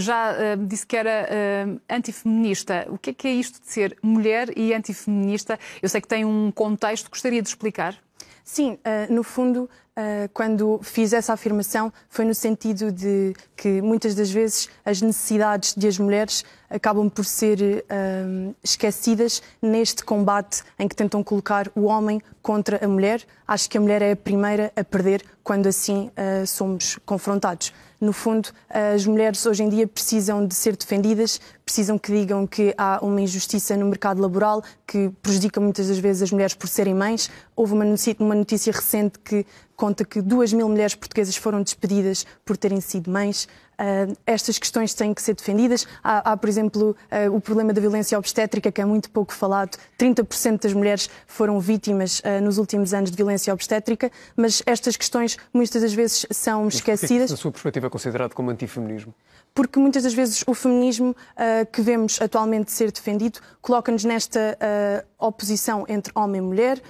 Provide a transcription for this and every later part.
Já uh, disse que era uh, antifeminista. O que é que é isto de ser mulher e antifeminista? Eu sei que tem um contexto, gostaria de explicar. Sim, eh, no fundo, quando fiz essa afirmação foi no sentido de que muitas das vezes as necessidades de as mulheres acabam por ser esquecidas neste combate em que tentam colocar o homem contra a mulher. Acho que a mulher é a primeira a perder quando assim somos confrontados. No fundo, as mulheres hoje em dia precisam de ser defendidas, precisam que digam que há uma injustiça no mercado laboral que prejudica muitas das vezes as mulheres por serem mães. Houve uma notícia, uma notícia recente que conta que 2 mil mulheres portuguesas foram despedidas por terem sido mães uh, estas questões têm que ser defendidas. Há, há por exemplo, uh, o problema da violência obstétrica, que é muito pouco falado. 30% das mulheres foram vítimas uh, nos últimos anos de violência obstétrica, mas estas questões muitas das vezes são esquecidas. Na sua perspectiva, é considerado como antifeminismo? Porque muitas das vezes o feminismo que vemos atualmente ser defendido coloca-nos nesta oposição entre homem e mulher,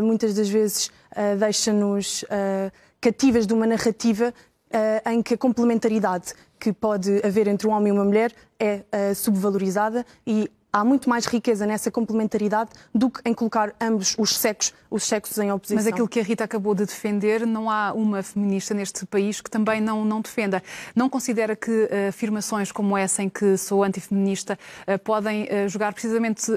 muitas das vezes deixa-nos cativas de uma narrativa uh, em que a complementaridade que pode haver entre um homem e uma mulher é uh, subvalorizada e há muito mais riqueza nessa complementaridade do que em colocar ambos os sexos, os sexos em oposição. Mas aquilo que a Rita acabou de defender, não há uma feminista neste país que também não, não defenda. Não considera que uh, afirmações como essa, em que sou antifeminista, uh, podem uh, jogar precisamente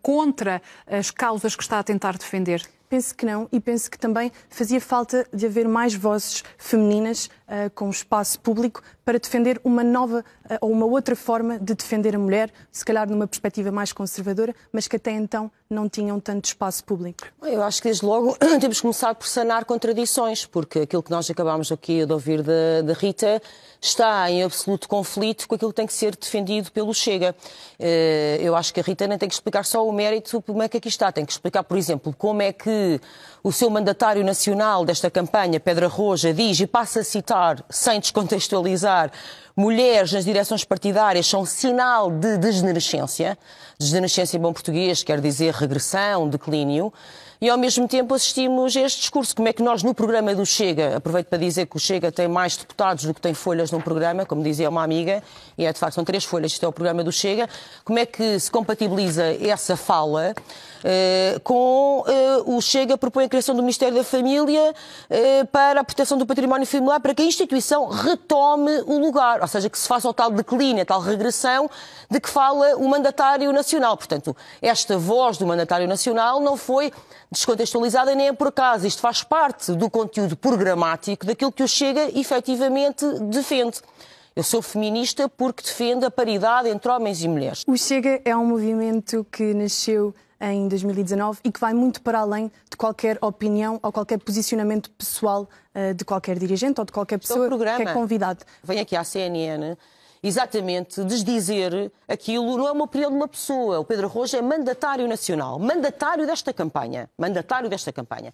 contra as causas que está a tentar defender? Penso que não, e penso que também fazia falta de haver mais vozes femininas uh, com o espaço público para defender uma nova uh, ou uma outra forma de defender a mulher, se calhar numa perspectiva mais conservadora, mas que até então não tinham tanto espaço público? Eu acho que desde logo temos que começar por sanar contradições, porque aquilo que nós acabámos aqui de ouvir da Rita está em absoluto conflito com aquilo que tem que ser defendido pelo Chega. Eh, eu acho que a Rita nem tem que explicar só o mérito como é que aqui está, tem que explicar, por exemplo, como é que o seu mandatário nacional desta campanha, Pedra Roja, diz e passa a citar sem descontextualizar mulheres nas direções partidárias são sinal de degenerescência, degenerescência em bom português quer dizer regressão, declínio. E ao mesmo tempo assistimos a este discurso. Como é que nós, no programa do Chega, aproveito para dizer que o Chega tem mais deputados do que tem folhas num programa, como dizia uma amiga, e é de facto são três folhas, isto é o programa do Chega. Como é que se compatibiliza essa fala eh, com eh, o Chega propõe a criação do Ministério da Família eh, para a proteção do património familiar, para que a instituição retome o lugar? ou seja, que se faça o tal declínio, a tal regressão de que fala o mandatário nacional. Portanto, esta voz do mandatário nacional não foi descontextualizada nem é por acaso. Isto faz parte do conteúdo programático daquilo que o Chega efetivamente defende. Eu sou feminista porque defendo a paridade entre homens e mulheres. O Chega é um movimento que nasceu em 2019 e que vai muito para além de qualquer opinião ou qualquer posicionamento pessoal eh, de qualquer dirigente ou de qualquer pessoa que é convidado. Vem aqui à CNN exatamente desdizer aquilo, não é uma opinião de uma pessoa. O Pedro Rojo é mandatário nacional, mandatário desta campanha, mandatário desta campanha.